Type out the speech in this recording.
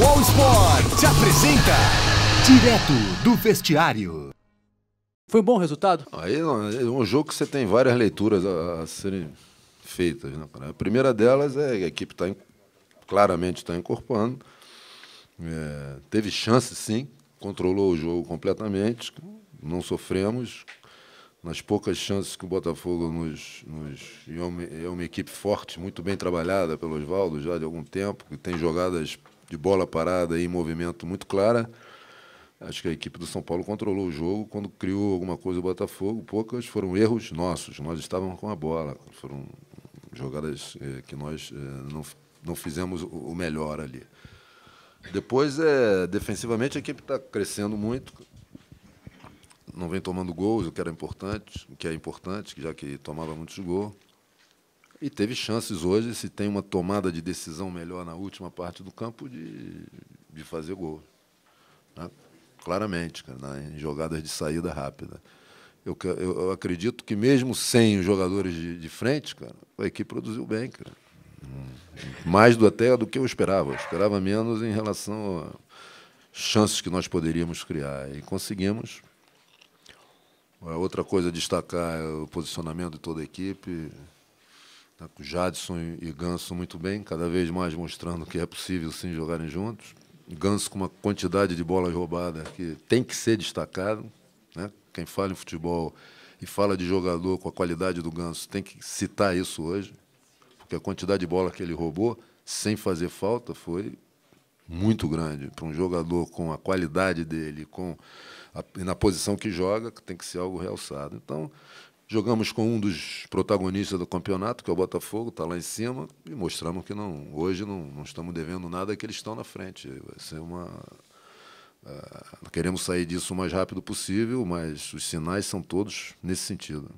All Sport te apresenta Direto do Vestiário. Foi um bom resultado? Aí é um jogo que você tem várias leituras a, a serem feitas. Né? A primeira delas é que a equipe tá, claramente está incorporando. É, teve chance, sim, controlou o jogo completamente, não sofremos. Nas poucas chances que o Botafogo nos. nos é, uma, é, uma, equipe forte, muito bem trabalhada pelo Oswaldo já de algum tempo, que tem jogadas de bola parada e movimento muito clara. Acho que a equipe do São Paulo controlou o jogo quando criou alguma coisa o Botafogo. Poucas foram erros nossos. Nós estávamos com a bola. Foram jogadas eh, que nós eh, não, não fizemos o melhor ali. Depois, é, defensivamente, a equipe está crescendo muito. Não vem tomando gols, o que era importante, o que é importante, já que tomava muitos gols. E teve chances hoje, se tem uma tomada de decisão melhor na última parte do campo, de, de fazer gol. Né? Claramente, cara, né? em jogadas de saída rápida. Eu, eu, eu, acredito que mesmo sem os jogadores de, de frente, cara, a equipe produziu bem, cara. Mais do até do que eu esperava. Eu esperava menos em relação a chances que nós poderíamos criar. E conseguimos. É, outra coisa a destacar é o posicionamento de toda a equipe. Tá Jadson e Ganso muito bem, cada vez mais mostrando que é possível sim jogarem juntos. Ganso com uma quantidade de bolas roubadas que tem que ser destacado. Né? Quem fala em futebol e fala de jogador com a qualidade do Ganso tem que citar isso hoje, porque a quantidade de bola que ele roubou, sem fazer falta, foi muito grande. Para um jogador com a qualidade dele, com a, na posição que joga, tem que ser algo realçado. Então, Jogamos com um dos protagonistas do campeonato, que é o Botafogo, está lá em cima, e mostramos que não, hoje não, não estamos devendo nada, que eles estão na frente. Vai ser é uma. Uh, queremos sair disso o mais rápido possível, mas os sinais são todos nesse sentido.